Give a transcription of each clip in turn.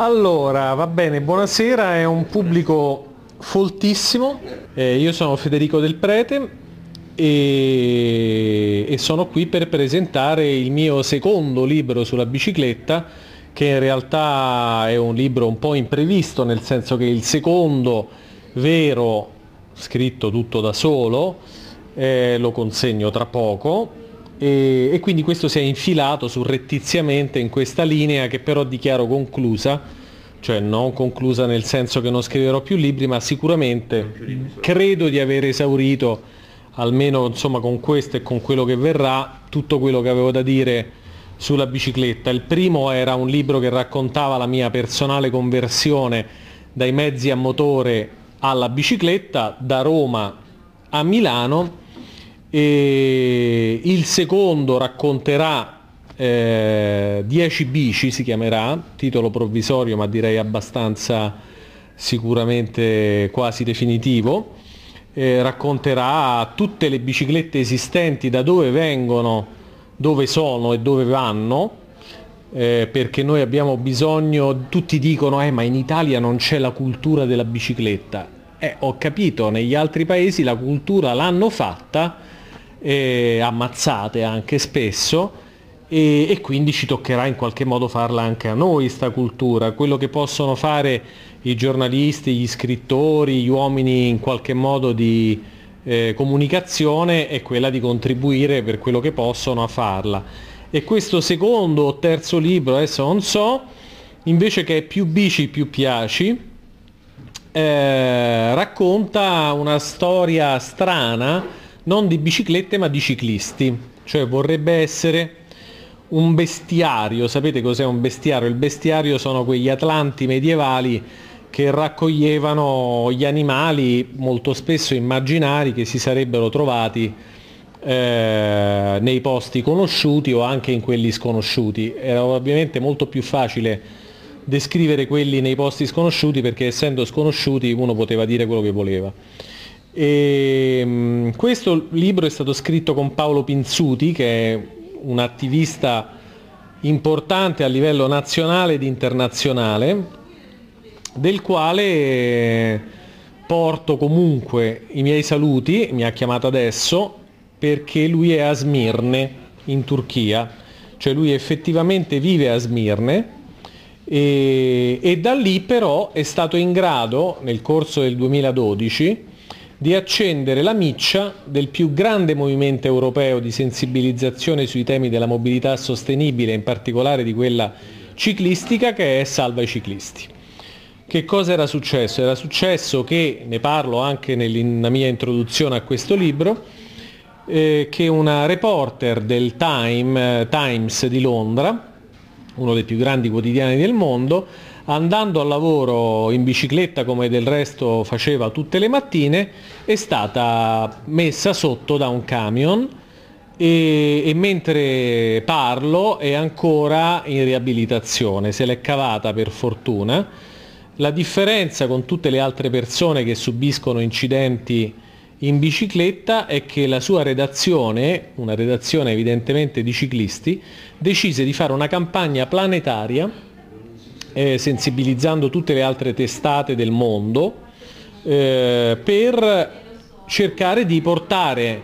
Allora, va bene, buonasera, è un pubblico foltissimo, eh, io sono Federico Del Prete e, e sono qui per presentare il mio secondo libro sulla bicicletta che in realtà è un libro un po' imprevisto, nel senso che il secondo vero, scritto tutto da solo, eh, lo consegno tra poco e, e quindi questo si è infilato surrettiziamente in questa linea che però dichiaro conclusa cioè non conclusa nel senso che non scriverò più libri, ma sicuramente credo di aver esaurito, almeno insomma, con questo e con quello che verrà, tutto quello che avevo da dire sulla bicicletta. Il primo era un libro che raccontava la mia personale conversione dai mezzi a motore alla bicicletta, da Roma a Milano e il secondo racconterà 10 eh, bici si chiamerà, titolo provvisorio ma direi abbastanza sicuramente quasi definitivo, eh, racconterà tutte le biciclette esistenti, da dove vengono, dove sono e dove vanno, eh, perché noi abbiamo bisogno, tutti dicono eh, ma in Italia non c'è la cultura della bicicletta. Eh, ho capito, negli altri paesi la cultura l'hanno fatta, eh, ammazzate anche spesso e, e, quindi ci toccherà in qualche modo farla anche a noi sta cultura, quello che possono fare i giornalisti, gli scrittori, gli uomini in qualche modo di eh, comunicazione è quella di contribuire per quello che possono a farla. E questo secondo o terzo libro, adesso non so, invece che è più bici più piaci, eh, racconta una storia strana non di biciclette ma di ciclisti, cioè vorrebbe essere un bestiario, sapete cos'è un bestiario? Il bestiario sono quegli atlanti medievali che raccoglievano gli animali molto spesso immaginari che si sarebbero trovati eh, nei posti conosciuti o anche in quelli sconosciuti. Era ovviamente molto più facile descrivere quelli nei posti sconosciuti perché essendo sconosciuti uno poteva dire quello che voleva. E, ehm, questo libro è stato scritto con Paolo Pinzuti, che è un attivista importante a livello nazionale ed internazionale, del quale eh, porto comunque i miei saluti, mi ha chiamato adesso, perché lui è a Smirne, in Turchia, cioè lui effettivamente vive a Smirne e, e da lì però è stato in grado, nel corso del 2012, di accendere la miccia del più grande movimento europeo di sensibilizzazione sui temi della mobilità sostenibile, in particolare di quella ciclistica che è Salva i ciclisti. Che cosa era successo? Era successo che, ne parlo anche nella mia introduzione a questo libro, eh, che una reporter del Time, eh, Times di Londra, uno dei più grandi quotidiani del mondo, andando al lavoro in bicicletta come del resto faceva tutte le mattine, è stata messa sotto da un camion e, e mentre parlo è ancora in riabilitazione, se l'è cavata per fortuna. La differenza con tutte le altre persone che subiscono incidenti in bicicletta è che la sua redazione, una redazione evidentemente di ciclisti, decise di fare una campagna planetaria eh, sensibilizzando tutte le altre testate del mondo eh, per cercare di portare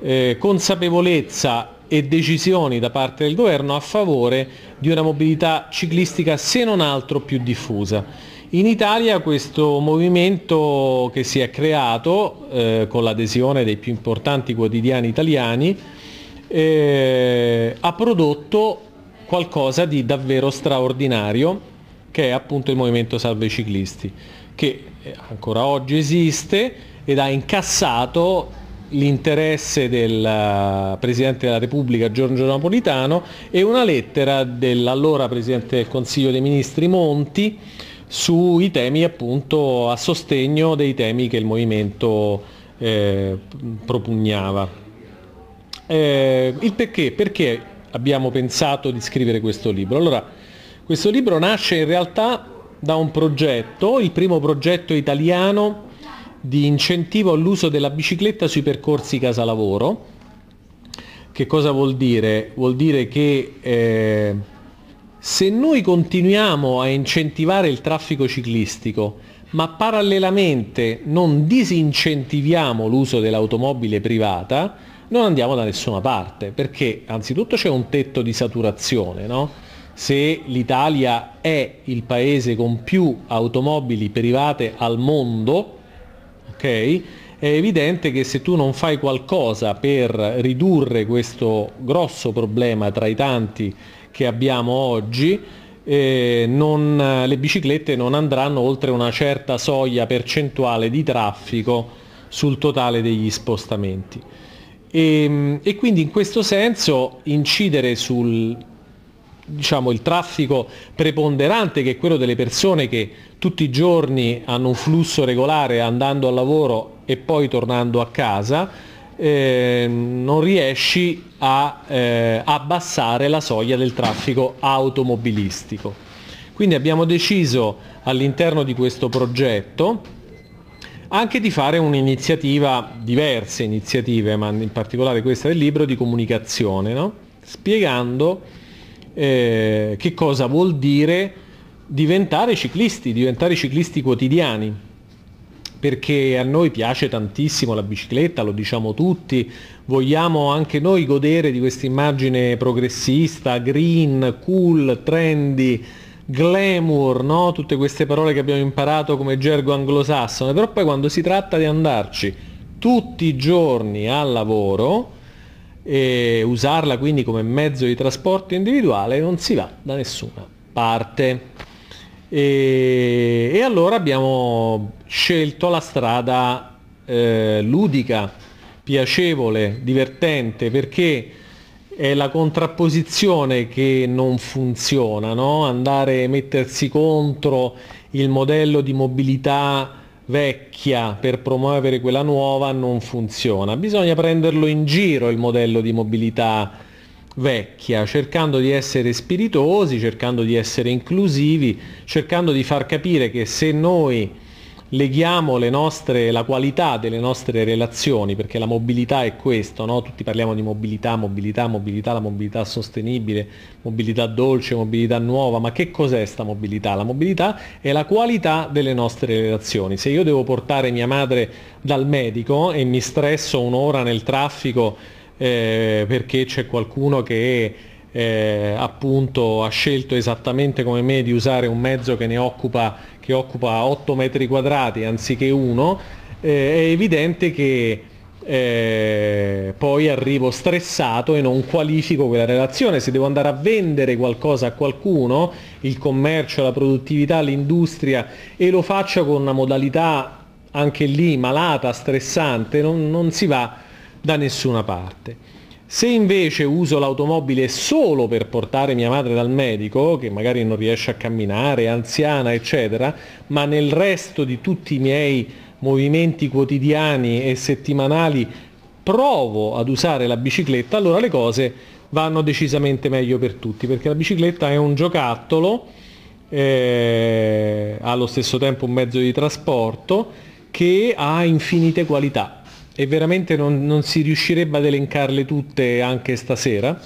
eh, consapevolezza e decisioni da parte del governo a favore di una mobilità ciclistica se non altro più diffusa. In Italia questo movimento che si è creato eh, con l'adesione dei più importanti quotidiani italiani eh, ha prodotto qualcosa di davvero straordinario che è appunto il Movimento Salve Ciclisti, che ancora oggi esiste ed ha incassato l'interesse del eh, Presidente della Repubblica Giorgio Napolitano e una lettera dell'allora Presidente del Consiglio dei Ministri Monti sui temi appunto a sostegno dei temi che il movimento eh, propugnava. Eh, il perché? Perché abbiamo pensato di scrivere questo libro? Allora, questo libro nasce in realtà da un progetto, il primo progetto italiano di incentivo all'uso della bicicletta sui percorsi casa-lavoro. Che cosa vuol dire? Vuol dire che eh, se noi continuiamo a incentivare il traffico ciclistico, ma parallelamente non disincentiviamo l'uso dell'automobile privata, non andiamo da nessuna parte, perché anzitutto c'è un tetto di saturazione, no? se l'Italia è il paese con più automobili private al mondo, okay, è evidente che se tu non fai qualcosa per ridurre questo grosso problema tra i tanti che abbiamo oggi, eh, non, le biciclette non andranno oltre una certa soglia percentuale di traffico sul totale degli spostamenti. E, ehm, e quindi in questo senso incidere sul diciamo, il traffico preponderante che è quello delle persone che tutti i giorni hanno un flusso regolare andando al lavoro e poi tornando a casa, eh, non riesci a eh, abbassare la soglia del traffico automobilistico. Quindi abbiamo deciso all'interno di questo progetto anche di fare un'iniziativa, diverse iniziative, ma in particolare questa del libro, di comunicazione, no? spiegando eh, che cosa vuol dire diventare ciclisti, diventare ciclisti quotidiani, perché a noi piace tantissimo la bicicletta, lo diciamo tutti, vogliamo anche noi godere di questa immagine progressista, green, cool, trendy, glamour, no? tutte queste parole che abbiamo imparato come gergo anglosassone, però poi quando si tratta di andarci tutti i giorni al lavoro, e usarla quindi come mezzo di trasporto individuale non si va da nessuna parte. E, e allora abbiamo scelto la strada eh, ludica, piacevole, divertente, perché è la contrapposizione che non funziona, no? andare a mettersi contro il modello di mobilità vecchia per promuovere quella nuova non funziona. Bisogna prenderlo in giro il modello di mobilità vecchia, cercando di essere spiritosi, cercando di essere inclusivi, cercando di far capire che se noi leghiamo nostre, la qualità delle nostre relazioni, perché la mobilità è questo, no? tutti parliamo di mobilità, mobilità, mobilità, la mobilità sostenibile, mobilità dolce, mobilità nuova, ma che cos'è questa mobilità? La mobilità è la qualità delle nostre relazioni. Se io devo portare mia madre dal medico e mi stresso un'ora nel traffico eh, perché c'è qualcuno che eh, appunto ha scelto esattamente come me di usare un mezzo che ne occupa, che occupa 8 metri quadrati anziché uno, eh, è evidente che eh, poi arrivo stressato e non qualifico quella relazione. Se devo andare a vendere qualcosa a qualcuno, il commercio, la produttività, l'industria, e lo faccio con una modalità anche lì malata, stressante, non, non si va da nessuna parte. Se invece uso l'automobile solo per portare mia madre dal medico, che magari non riesce a camminare, è anziana, eccetera, ma nel resto di tutti i miei movimenti quotidiani e settimanali provo ad usare la bicicletta, allora le cose vanno decisamente meglio per tutti, perché la bicicletta è un giocattolo, eh, allo stesso tempo un mezzo di trasporto, che ha infinite qualità e veramente non, non si riuscirebbe ad elencarle tutte anche stasera,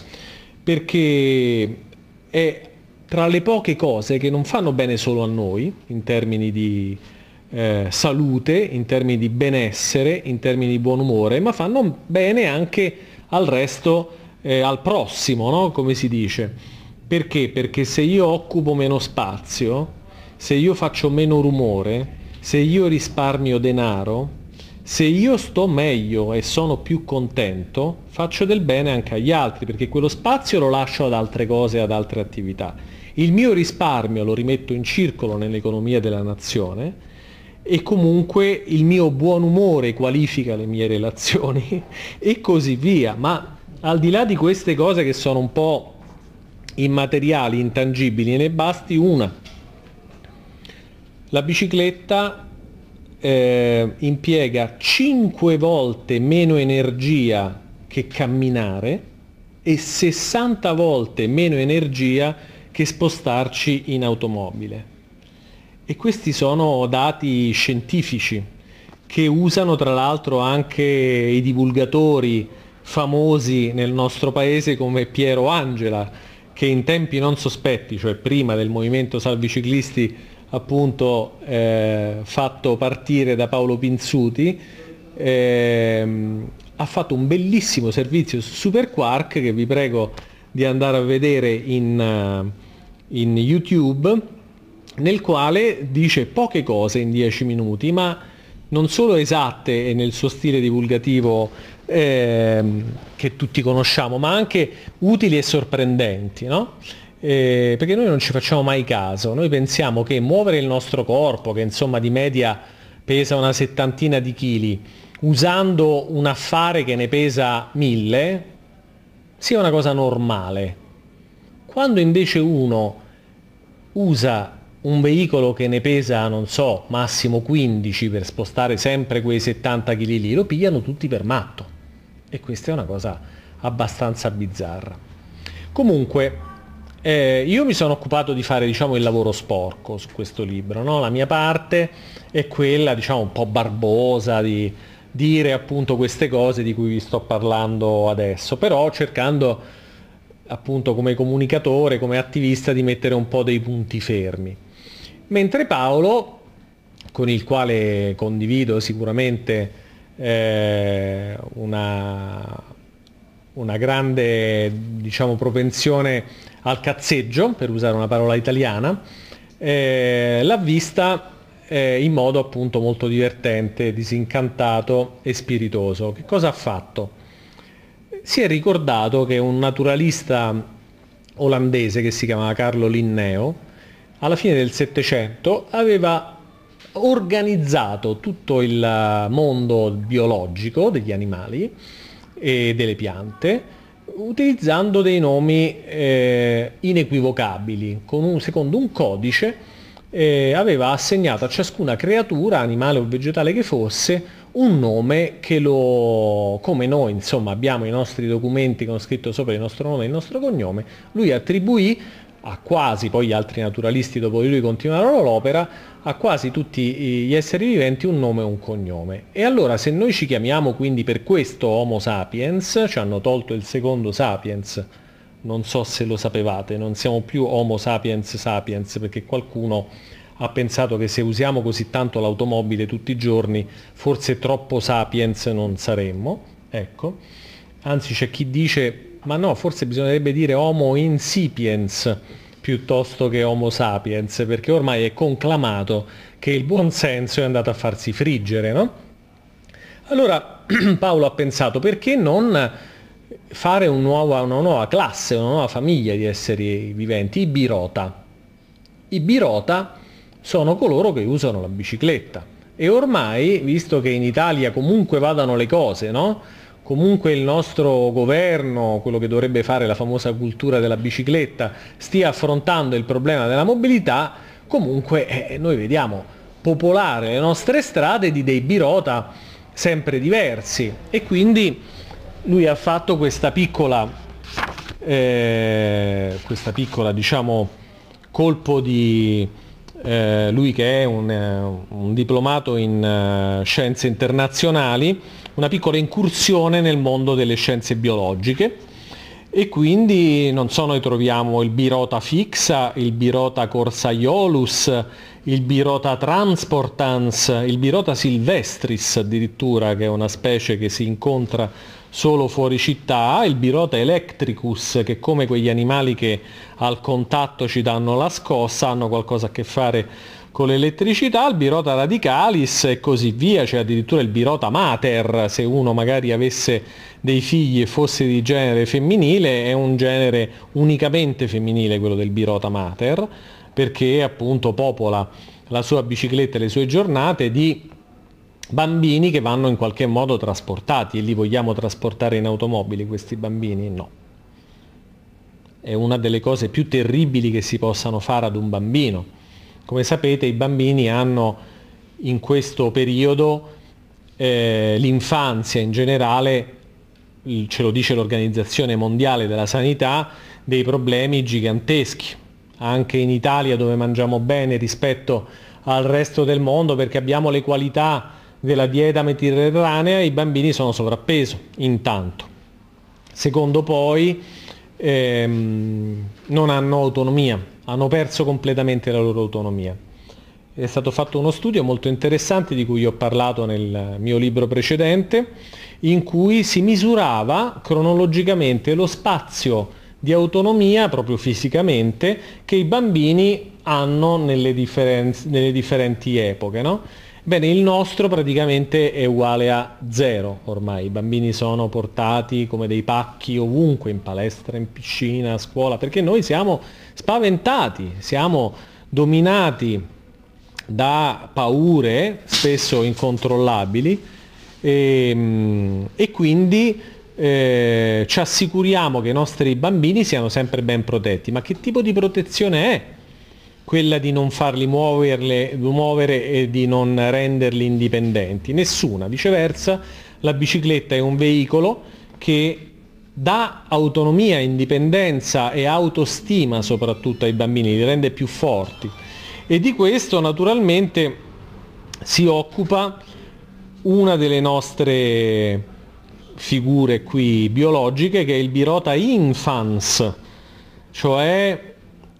perché è tra le poche cose che non fanno bene solo a noi in termini di eh, salute, in termini di benessere, in termini di buon umore, ma fanno bene anche al resto, eh, al prossimo, no? come si dice. Perché? Perché se io occupo meno spazio, se io faccio meno rumore, se io risparmio denaro, se io sto meglio e sono più contento, faccio del bene anche agli altri, perché quello spazio lo lascio ad altre cose, ad altre attività. Il mio risparmio lo rimetto in circolo nell'economia della nazione e comunque il mio buon umore qualifica le mie relazioni e così via. Ma al di là di queste cose che sono un po' immateriali, intangibili, ne basti una. La bicicletta eh, impiega 5 volte meno energia che camminare e 60 volte meno energia che spostarci in automobile. E questi sono dati scientifici che usano tra l'altro anche i divulgatori famosi nel nostro paese come Piero Angela, che in tempi non sospetti, cioè prima del movimento Salvi Ciclisti, appunto eh, fatto partire da Paolo Pinzuti, ehm, ha fatto un bellissimo servizio su Super Quark che vi prego di andare a vedere in, eh, in YouTube, nel quale dice poche cose in dieci minuti, ma non solo esatte e nel suo stile divulgativo ehm, che tutti conosciamo, ma anche utili e sorprendenti. No? eh, perché noi non ci facciamo mai caso, noi pensiamo che muovere il nostro corpo, che insomma di media pesa una settantina di chili, usando un affare che ne pesa mille, sia una cosa normale. Quando invece uno usa un veicolo che ne pesa, non so, massimo 15 per spostare sempre quei 70 kg lì, lo pigliano tutti per matto. E questa è una cosa abbastanza bizzarra. Comunque, eh, io mi sono occupato di fare diciamo, il lavoro sporco su questo libro, no? la mia parte è quella diciamo, un po' barbosa di dire appunto queste cose di cui vi sto parlando adesso, però cercando appunto come comunicatore, come attivista di mettere un po' dei punti fermi. Mentre Paolo, con il quale condivido sicuramente eh, una, una grande diciamo, propensione al cazzeggio, per usare una parola italiana, eh, l'ha vista eh, in modo appunto molto divertente, disincantato e spiritoso. Che cosa ha fatto? Si è ricordato che un naturalista olandese che si chiamava Carlo Linneo, alla fine del Settecento aveva organizzato tutto il mondo biologico degli animali e delle piante utilizzando dei nomi eh, inequivocabili, un, secondo un codice eh, aveva assegnato a ciascuna creatura, animale o vegetale che fosse, un nome che lo, come noi insomma abbiamo i nostri documenti con scritto sopra il nostro nome e il nostro cognome, lui attribuì a quasi, poi gli altri naturalisti dopo di lui continuarono l'opera, a quasi tutti gli esseri viventi un nome e un cognome. E allora se noi ci chiamiamo quindi per questo Homo sapiens, ci hanno tolto il secondo sapiens, non so se lo sapevate, non siamo più Homo sapiens sapiens perché qualcuno ha pensato che se usiamo così tanto l'automobile tutti i giorni forse troppo sapiens non saremmo, ecco. Anzi c'è chi dice ma no, forse bisognerebbe dire Homo insipiens piuttosto che Homo sapiens, perché ormai è conclamato che il buonsenso è andato a farsi friggere, no? Allora Paolo ha pensato perché non fare un nuova, una nuova classe, una nuova famiglia di esseri viventi, i birota. I birota sono coloro che usano la bicicletta. E ormai, visto che in Italia comunque vadano le cose, no? comunque il nostro governo, quello che dovrebbe fare la famosa cultura della bicicletta, stia affrontando il problema della mobilità, comunque eh, noi vediamo popolare le nostre strade di dei birota sempre diversi e quindi lui ha fatto questa piccola, eh, questa piccola diciamo, colpo di, eh, lui che è un, eh, un diplomato in uh, scienze internazionali, una piccola incursione nel mondo delle scienze biologiche e quindi non so, noi troviamo il Birota fixa, il Birota corsaiolus, il Birota transportans, il Birota silvestris addirittura, che è una specie che si incontra solo fuori città, il Birota electricus, che come quegli animali che al contatto ci danno la scossa, hanno qualcosa a che fare con con l'elettricità, il birota radicalis e così via, c'è cioè addirittura il birota mater, se uno magari avesse dei figli e fosse di genere femminile, è un genere unicamente femminile quello del birota mater, perché appunto popola la sua bicicletta e le sue giornate di bambini che vanno in qualche modo trasportati e li vogliamo trasportare in automobili questi bambini? No. È una delle cose più terribili che si possano fare ad un bambino come sapete i bambini hanno in questo periodo eh, l'infanzia in generale, ce lo dice l'Organizzazione Mondiale della Sanità, dei problemi giganteschi. Anche in Italia dove mangiamo bene rispetto al resto del mondo perché abbiamo le qualità della dieta mediterranea, i bambini sono sovrappeso intanto. Secondo poi ehm, non hanno autonomia, hanno perso completamente la loro autonomia. È stato fatto uno studio molto interessante di cui ho parlato nel mio libro precedente, in cui si misurava cronologicamente lo spazio di autonomia proprio fisicamente che i bambini hanno nelle, differen- nelle differenti epoche. No? Bene, il nostro praticamente è uguale a zero ormai, i bambini sono portati come dei pacchi ovunque, in palestra, in piscina, a scuola, perché noi siamo spaventati, siamo dominati da paure spesso incontrollabili e, ehm, e quindi eh, ci assicuriamo che i nostri bambini siano sempre ben protetti. Ma che tipo di protezione è quella di non farli muoverle, muovere e di non renderli indipendenti, nessuna. Viceversa, la bicicletta è un veicolo che dà autonomia, indipendenza e autostima soprattutto ai bambini, li rende più forti. E di questo naturalmente si occupa una delle nostre figure qui biologiche che è il Birota infans, cioè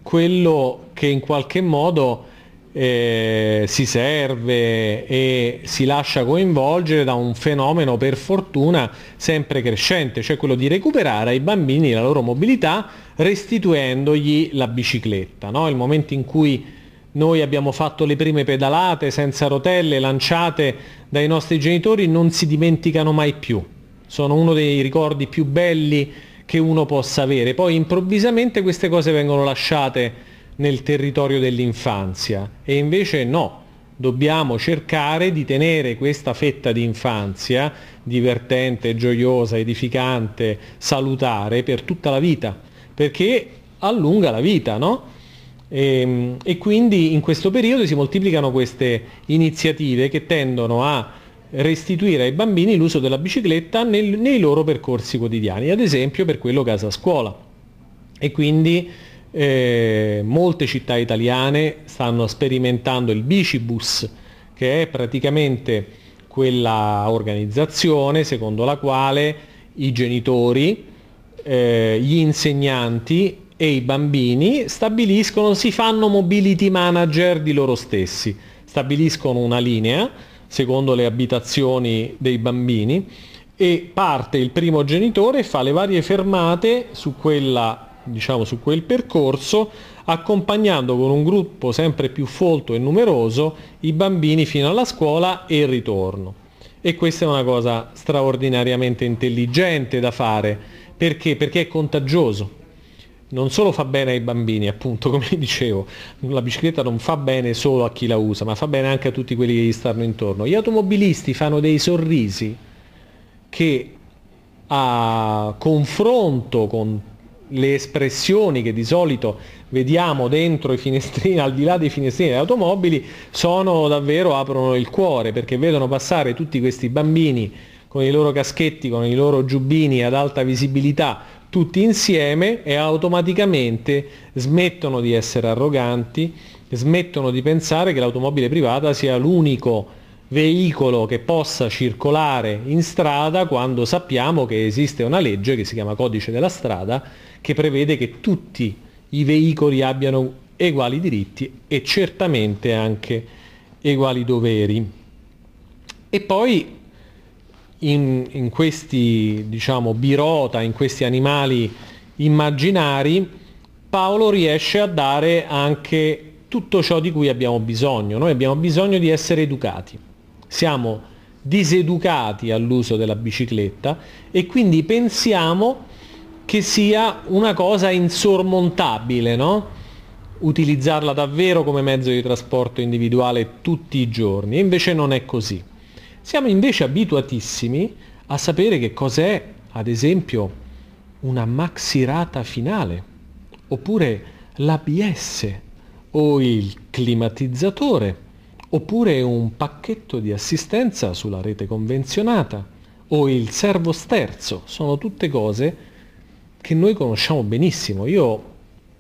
quello che in qualche modo eh, si serve e si lascia coinvolgere da un fenomeno per fortuna sempre crescente, cioè quello di recuperare ai bambini la loro mobilità restituendogli la bicicletta. No? Il momento in cui noi abbiamo fatto le prime pedalate senza rotelle lanciate dai nostri genitori non si dimenticano mai più. Sono uno dei ricordi più belli che uno possa avere. Poi improvvisamente queste cose vengono lasciate nel territorio dell'infanzia e invece no, dobbiamo cercare di tenere questa fetta di infanzia divertente, gioiosa, edificante, salutare per tutta la vita, perché allunga la vita, no? E, ehm, e quindi in questo periodo si moltiplicano queste iniziative che tendono a restituire ai bambini l'uso della bicicletta nel, nei loro percorsi quotidiani, ad esempio per quello casa-scuola. E quindi eh, molte città italiane stanno sperimentando il bicibus, che è praticamente quella organizzazione secondo la quale i genitori, eh, gli insegnanti e i bambini stabiliscono, si fanno mobility manager di loro stessi, stabiliscono una linea secondo le abitazioni dei bambini e parte il primo genitore e fa le varie fermate su, quella, diciamo, su quel percorso accompagnando con un gruppo sempre più folto e numeroso i bambini fino alla scuola e il ritorno. E questa è una cosa straordinariamente intelligente da fare, perché? Perché è contagioso non solo fa bene ai bambini, appunto, come dicevo, la bicicletta non fa bene solo a chi la usa, ma fa bene anche a tutti quelli che gli stanno intorno. Gli automobilisti fanno dei sorrisi che a confronto con le espressioni che di solito vediamo dentro i finestrini, al di là dei finestrini delle automobili, sono davvero aprono il cuore perché vedono passare tutti questi bambini con i loro caschetti, con i loro giubbini ad alta visibilità, tutti insieme e automaticamente smettono di essere arroganti, smettono di pensare che l'automobile privata sia l'unico veicolo che possa circolare in strada quando sappiamo che esiste una legge che si chiama codice della strada che prevede che tutti i veicoli abbiano uguali diritti e certamente anche uguali doveri. E poi in, in questi diciamo, birota, in questi animali immaginari, Paolo riesce a dare anche tutto ciò di cui abbiamo bisogno. Noi abbiamo bisogno di essere educati. Siamo diseducati all'uso della bicicletta e quindi pensiamo che sia una cosa insormontabile, no? utilizzarla davvero come mezzo di trasporto individuale tutti i giorni. E invece non è così. Siamo invece abituatissimi a sapere che cos'è, ad esempio, una maxirata finale, oppure l'ABS o il climatizzatore, oppure un pacchetto di assistenza sulla rete convenzionata o il servo sterzo, sono tutte cose che noi conosciamo benissimo. Io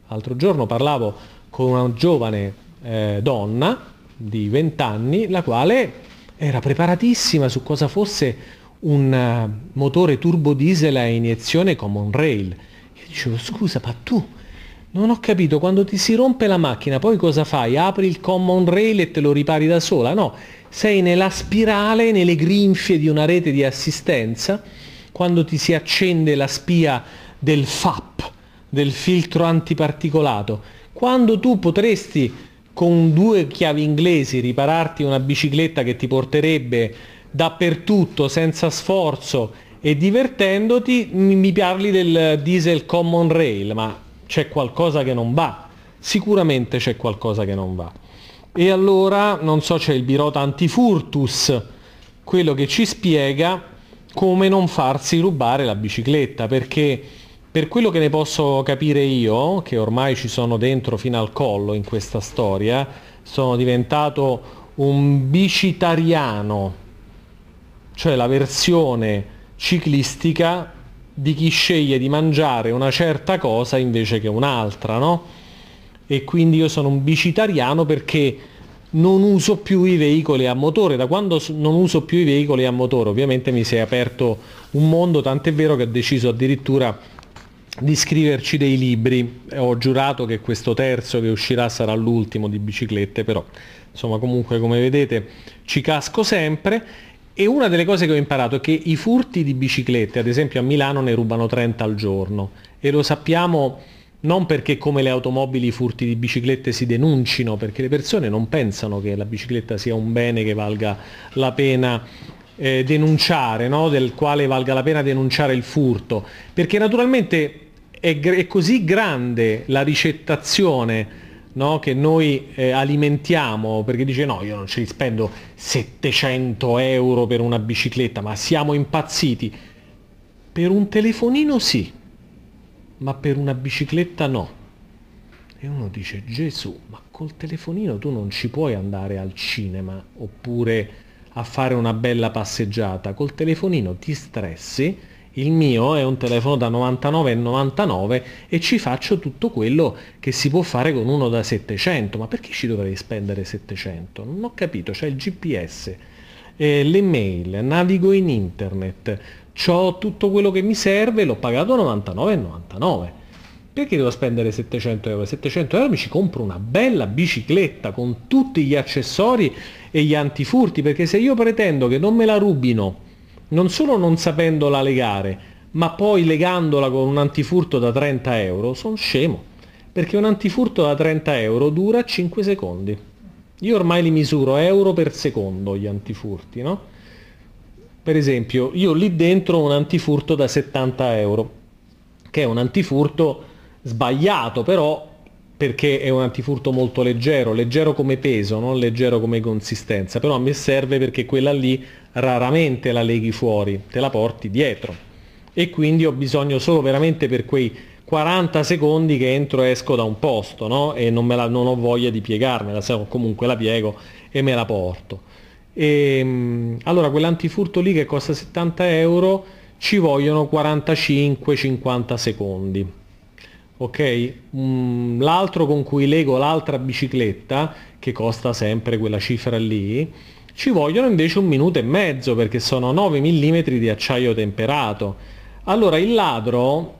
l'altro giorno parlavo con una giovane eh, donna di 20 anni, la quale era preparatissima su cosa fosse un eh, motore turbo diesel a iniezione common rail. Io dicevo, scusa, ma tu non ho capito, quando ti si rompe la macchina, poi cosa fai? Apri il common rail e te lo ripari da sola? No, sei nella spirale, nelle grinfie di una rete di assistenza, quando ti si accende la spia del FAP, del filtro antiparticolato, quando tu potresti con due chiavi inglesi ripararti una bicicletta che ti porterebbe dappertutto senza sforzo e divertendoti, mi parli del diesel common rail, ma c'è qualcosa che non va, sicuramente c'è qualcosa che non va. E allora, non so, c'è il birota antifurtus, quello che ci spiega come non farsi rubare la bicicletta, perché per quello che ne posso capire io, che ormai ci sono dentro fino al collo in questa storia, sono diventato un bicitariano, cioè la versione ciclistica di chi sceglie di mangiare una certa cosa invece che un'altra, no? E quindi io sono un bicitariano perché non uso più i veicoli a motore, da quando non uso più i veicoli a motore ovviamente mi si è aperto un mondo, tant'è vero che ho deciso addirittura di scriverci dei libri. Eh, ho giurato che questo terzo che uscirà sarà l'ultimo di biciclette, però insomma comunque come vedete ci casco sempre. E una delle cose che ho imparato è che i furti di biciclette, ad esempio a Milano, ne rubano 30 al giorno. E lo sappiamo non perché come le automobili i furti di biciclette si denuncino, perché le persone non pensano che la bicicletta sia un bene che valga la pena eh, denunciare, no? del quale valga la pena denunciare il furto. Perché naturalmente è, è così grande la ricettazione No, che noi eh, alimentiamo, perché dice no, io non ci spendo 700 euro per una bicicletta, ma siamo impazziti. Per un telefonino sì, ma per una bicicletta no. E uno dice Gesù, ma col telefonino tu non ci puoi andare al cinema oppure a fare una bella passeggiata, col telefonino ti stressi il mio è un telefono da 99,99 e ci faccio tutto quello che si può fare con uno da 700. Ma perché ci dovrei spendere 700? Non ho capito, c'è il GPS, eh, le mail, navigo in internet, ho tutto quello che mi serve, l'ho pagato 99,99. 99. Perché devo spendere 700 euro? 700 euro mi ci compro una bella bicicletta con tutti gli accessori e gli antifurti, perché se io pretendo che non me la rubino non solo non sapendola legare, ma poi legandola con un antifurto da 30 euro, sono scemo, perché un antifurto da 30 euro dura 5 secondi. Io ormai li misuro euro per secondo gli antifurti, no? Per esempio, io lì dentro un antifurto da 70 euro, che è un antifurto sbagliato, però perché è un antifurto molto leggero, leggero come peso, non leggero come consistenza, però a me serve perché quella lì raramente la leghi fuori, te la porti dietro e quindi ho bisogno solo veramente per quei 40 secondi che entro e esco da un posto no? e non, la, non, ho voglia di piegarmela, comunque la piego e me la porto. E, ehm, allora quell'antifurto lì che costa 70 euro ci vogliono 45-50 secondi ok? Mm, l'altro con cui lego l'altra bicicletta, che costa sempre quella cifra lì, ci vogliono invece un minuto e mezzo perché sono 9 mm di acciaio temperato. Allora il ladro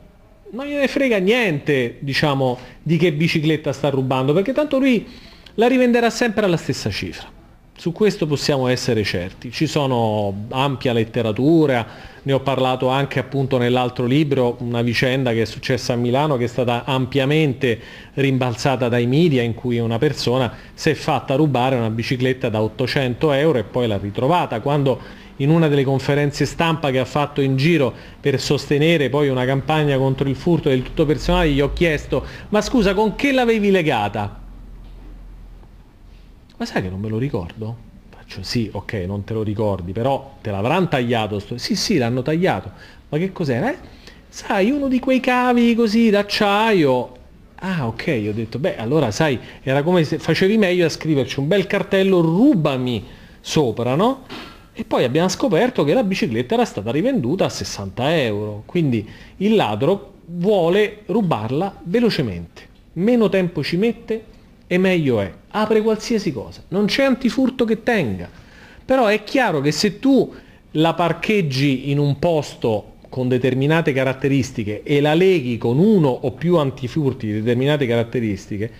non gliene frega niente, diciamo, di che bicicletta sta rubando, perché tanto lui la rivenderà sempre alla stessa cifra. Su questo possiamo essere certi. Ci sono ampia letteratura, ne ho parlato anche appunto nell'altro libro, una vicenda che è successa a Milano che è stata ampiamente rimbalzata dai media in cui una persona si è fatta rubare una bicicletta da 800 euro e poi l'ha ritrovata. Quando in una delle conferenze stampa che ha fatto in giro per sostenere poi una campagna contro il furto del tutto personale gli ho chiesto ma scusa con che l'avevi legata? ma sai che non me lo ricordo? Faccio sì, ok, non te lo ricordi, però te l'avranno tagliato. Sto... Sì, sì, l'hanno tagliato. Ma che cos'era? Eh? Sai, uno di quei cavi così d'acciaio. Ah, ok, ho detto, beh, allora sai, era come se facevi meglio a scriverci un bel cartello rubami sopra, no? E poi abbiamo scoperto che la bicicletta era stata rivenduta a 60 euro, quindi il ladro vuole rubarla velocemente, meno tempo ci mette e meglio è. Apre qualsiasi cosa, non c'è antifurto che tenga. Però è chiaro che se tu la parcheggi in un posto con determinate caratteristiche e la leghi con uno o più antifurti di determinate caratteristiche,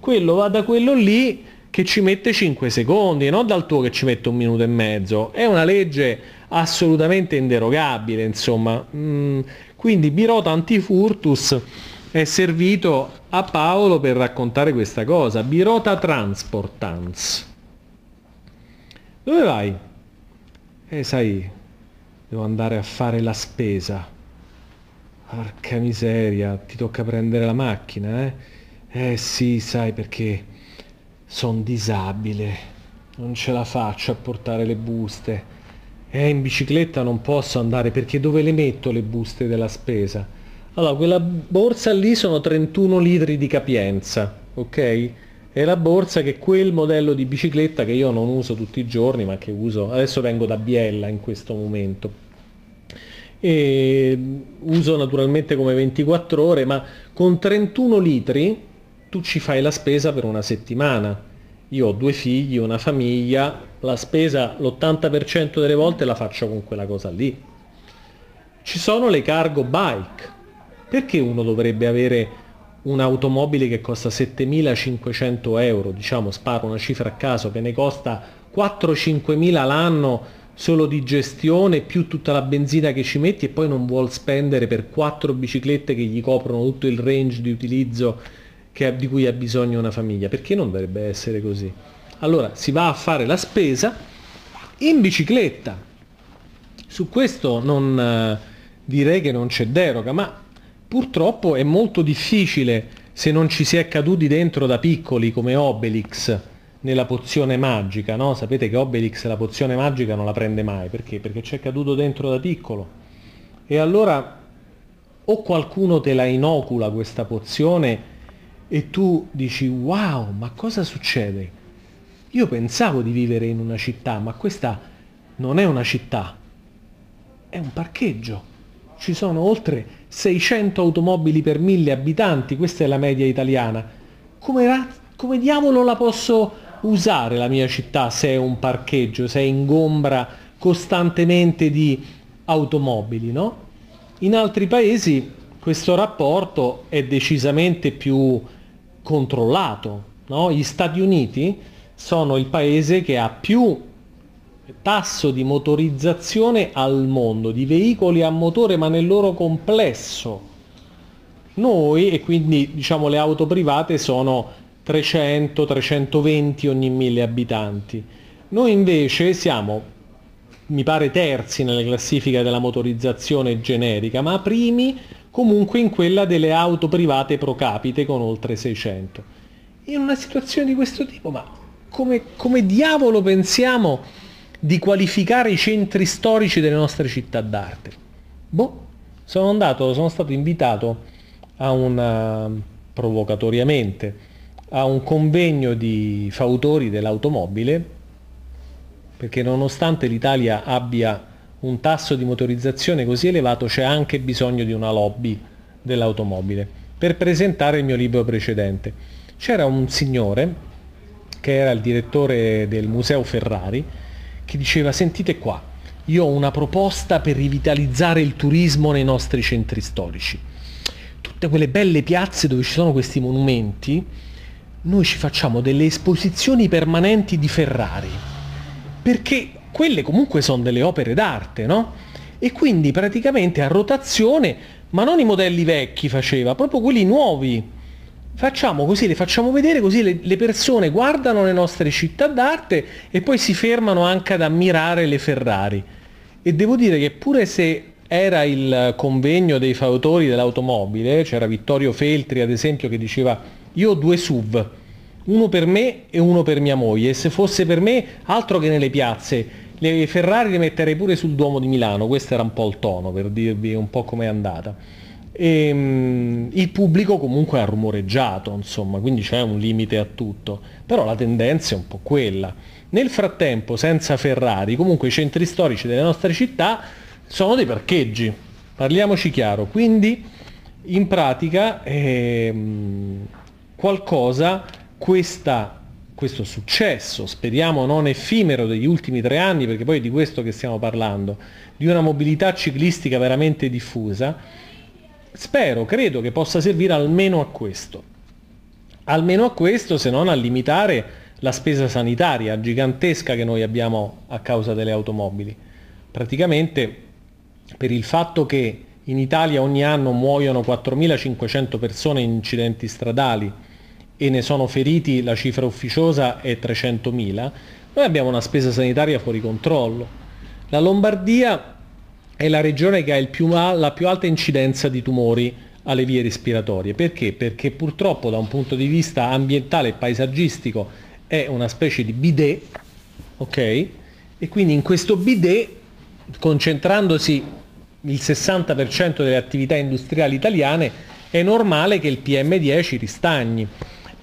quello va da quello lì che ci mette 5 secondi, non dal tuo che ci mette un minuto e mezzo. È una legge assolutamente inderogabile, insomma. Mm, quindi Birota Antifurtus è servito a Paolo per raccontare questa cosa. Birota Transportans. Dove vai? Eh sai, devo andare a fare la spesa. Porca miseria, ti tocca prendere la macchina, eh? Eh sì, sai perché sono disabile, non ce la faccio a portare le buste. Eh, in bicicletta non posso andare perché dove le metto le buste della spesa? Allora, quella borsa lì sono 31 litri di capienza, ok? È la borsa che quel modello di bicicletta che io non uso tutti i giorni, ma che uso, adesso vengo da Biella in questo momento. E uso naturalmente come 24 ore, ma con 31 litri tu ci fai la spesa per una settimana. Io ho due figli, una famiglia, la spesa l'80% delle volte la faccio con quella cosa lì. Ci sono le cargo bike, perché uno dovrebbe avere un'automobile che costa 7.500 euro, diciamo sparo una cifra a caso, che ne costa 4-5.000 l'anno solo di gestione più tutta la benzina che ci metti e poi non vuol spendere per quattro biciclette che gli coprono tutto il range di utilizzo che, di cui ha bisogno una famiglia. Perché non dovrebbe essere così? Allora si va a fare la spesa in bicicletta. Su questo non, eh, direi che non c'è deroga, ma purtroppo è molto difficile se non ci si è caduti dentro da piccoli come Obelix nella pozione magica, no? Sapete che Obelix la pozione magica non la prende mai, perché? Perché ci è caduto dentro da piccolo. E allora o qualcuno te la inocula questa pozione e tu dici "Wow, ma cosa succede? Io pensavo di vivere in una città, ma questa non è una città. È un parcheggio. Ci sono oltre 600 automobili per 1000 abitanti, questa è la media italiana. Come, come diavolo la posso usare la mia città se è un parcheggio, se è ingombra costantemente di automobili, no? In altri paesi questo rapporto è decisamente più controllato, no? Gli Stati Uniti sono il paese che ha più tasso di motorizzazione al mondo, di veicoli a motore ma nel loro complesso. Noi, e quindi diciamo le auto private sono 300-320 ogni mille abitanti. Noi invece siamo, mi pare, terzi nelle classifiche della motorizzazione generica, ma primi comunque in quella delle auto private pro capite con oltre 600. In una situazione di questo tipo, ma come, come diavolo pensiamo di qualificare i centri storici delle nostre città d'arte. Boh, sono andato, sono stato invitato a un ehm, provocatoriamente a un convegno di fautori dell'automobile, perché nonostante l'Italia abbia un tasso di motorizzazione così elevato c'è anche bisogno di una lobby dell'automobile, per presentare il mio libro precedente. C'era un signore che era il direttore del Museo Ferrari, che diceva sentite qua, io ho una proposta per rivitalizzare il turismo nei nostri centri storici. Tutte quelle belle piazze dove ci sono questi monumenti, noi ci facciamo delle esposizioni permanenti di Ferrari, perché quelle comunque sono delle opere d'arte, no? E quindi praticamente a rotazione, ma non i modelli vecchi faceva, proprio quelli nuovi Facciamo così, le facciamo vedere così le, le, persone guardano le nostre città d'arte e poi si fermano anche ad ammirare le Ferrari. E devo dire che pure se era il convegno dei fautori dell'automobile, c'era Vittorio Feltri ad esempio che diceva io ho due SUV, uno per me e uno per mia moglie e se fosse per me altro che nelle piazze, le Ferrari le metterei pure sul Duomo di Milano, questo era un po' il tono per dirvi un po' com'è andata. E, ehm, il pubblico comunque ha rumoreggiato, insomma, quindi c'è un limite a tutto, però la tendenza è un po' quella. Nel frattempo, senza Ferrari, comunque i centri storici delle nostre città sono dei parcheggi, parliamoci chiaro, quindi in pratica ehm, qualcosa questa, questo successo, speriamo non effimero degli ultimi tre anni, perché poi è di questo che stiamo parlando, di una mobilità ciclistica veramente diffusa, spero, credo che possa servire almeno a questo. Almeno a questo, se non a limitare la spesa sanitaria gigantesca che noi abbiamo a causa delle automobili. Praticamente per il fatto che in Italia ogni anno muoiono 4.500 persone in incidenti stradali e ne sono feriti, la cifra ufficiosa è 300.000, noi abbiamo una spesa sanitaria fuori controllo. La Lombardia è la regione che ha più, la più alta incidenza di tumori alle vie respiratorie. Perché? Perché purtroppo da un punto di vista ambientale e paesaggistico è una specie di bidet, ok? E quindi in questo bidet, concentrandosi il 60% delle attività industriali italiane, è normale che il PM10 ristagni.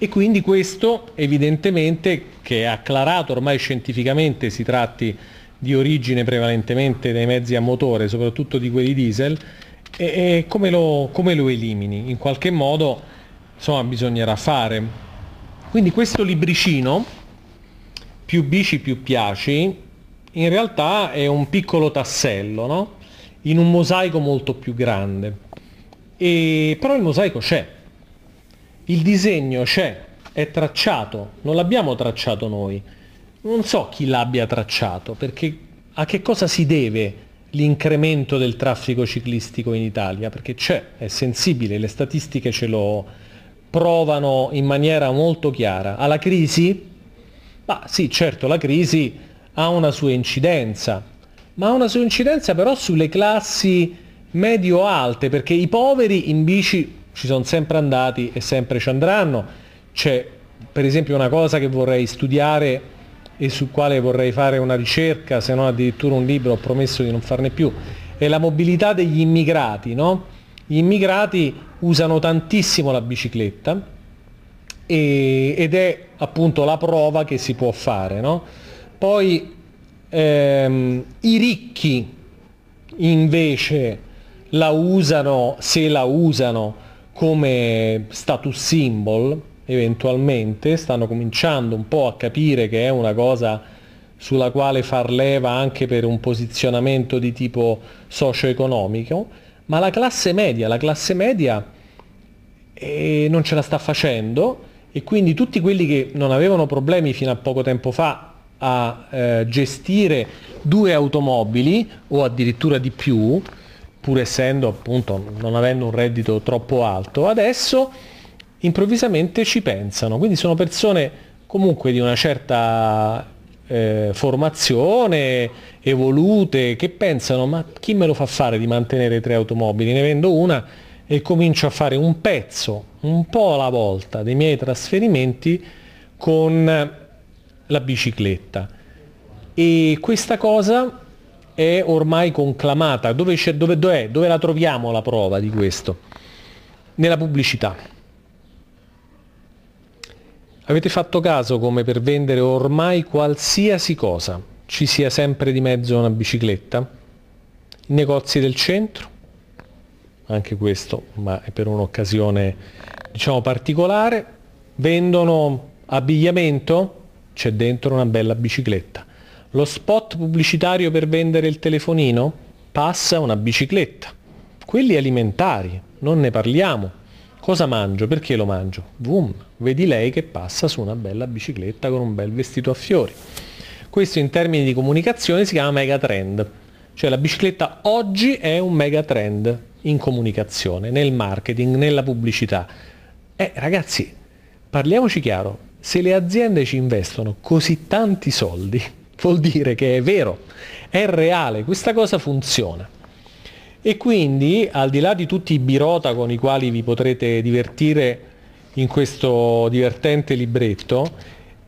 E quindi questo evidentemente, che è acclarato ormai scientificamente, si tratti di origine prevalentemente dei mezzi a motore, soprattutto di quelli diesel, e, e come, lo, come, lo, elimini? In qualche modo insomma, bisognerà fare. Quindi questo libricino, più bici più piaci, in realtà è un piccolo tassello, no? in un mosaico molto più grande. E, però il mosaico c'è, il disegno c'è, è tracciato, non l'abbiamo tracciato noi non so chi l'abbia tracciato, perché a che cosa si deve l'incremento del traffico ciclistico in Italia? Perché c'è, è sensibile, le statistiche ce lo provano in maniera molto chiara. Alla crisi? Ma sì, certo, la crisi ha una sua incidenza, ma ha una sua incidenza però sulle classi medio-alte, perché i poveri in bici ci sono sempre andati e sempre ci andranno. C'è per esempio una cosa che vorrei studiare e sul quale vorrei fare una ricerca, se non addirittura un libro, ho promesso di non farne più, è la mobilità degli immigrati. No? Gli immigrati usano tantissimo la bicicletta e, ed è appunto la prova che si può fare. No? Poi ehm, i ricchi invece la usano, se la usano, come status symbol, eventualmente stanno cominciando un po' a capire che è una cosa sulla quale far leva anche per un posizionamento di tipo socio-economico, ma la classe media, la classe media eh, non ce la sta facendo e quindi tutti quelli che non avevano problemi fino a poco tempo fa a eh, gestire due automobili o addirittura di più, pur essendo appunto non avendo un reddito troppo alto, adesso improvvisamente ci pensano. Quindi sono persone comunque di una certa eh, formazione, evolute, che pensano ma chi me lo fa fare di mantenere tre automobili? Ne vendo una e comincio a fare un pezzo, un po' alla volta, dei miei trasferimenti con la bicicletta. E questa cosa è ormai conclamata. Dove, dove, dove, dove la troviamo la prova di questo? Nella pubblicità Avete fatto caso come per vendere ormai qualsiasi cosa ci sia sempre di mezzo una bicicletta? I negozi del centro? Anche questo, ma è per un'occasione diciamo particolare. Vendono abbigliamento? C'è dentro una bella bicicletta. Lo spot pubblicitario per vendere il telefonino? Passa una bicicletta. Quelli alimentari, non ne parliamo. Cosa mangio? Perché lo mangio? Boom, vedi lei che passa su una bella bicicletta con un bel vestito a fiori. Questo in termini di comunicazione si chiama megatrend. Cioè la bicicletta oggi è un megatrend in comunicazione, nel marketing, nella pubblicità. Eh ragazzi, parliamoci chiaro, se le aziende ci investono così tanti soldi, vuol dire che è vero, è reale, questa cosa funziona. E quindi, al di là di tutti i birota con i quali vi potrete divertire in questo divertente libretto,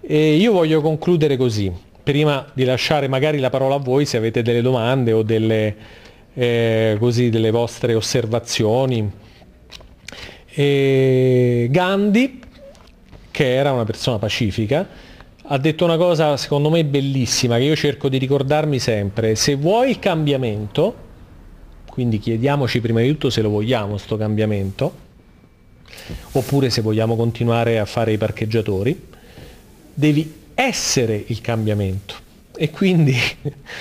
eh, io voglio concludere così, prima di lasciare magari la parola a voi se avete delle domande o delle, eh, così, delle vostre osservazioni. E Gandhi, che era una persona pacifica, ha detto una cosa secondo me bellissima che io cerco di ricordarmi sempre, se vuoi il cambiamento, quindi chiediamoci prima di tutto se lo vogliamo sto cambiamento, oppure se vogliamo continuare a fare i parcheggiatori, devi essere il cambiamento. E quindi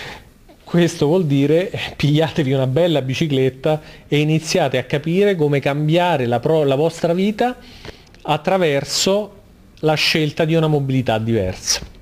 questo vuol dire pigliatevi una bella bicicletta e iniziate a capire come cambiare la, pro- la vostra vita attraverso la scelta di una mobilità diversa.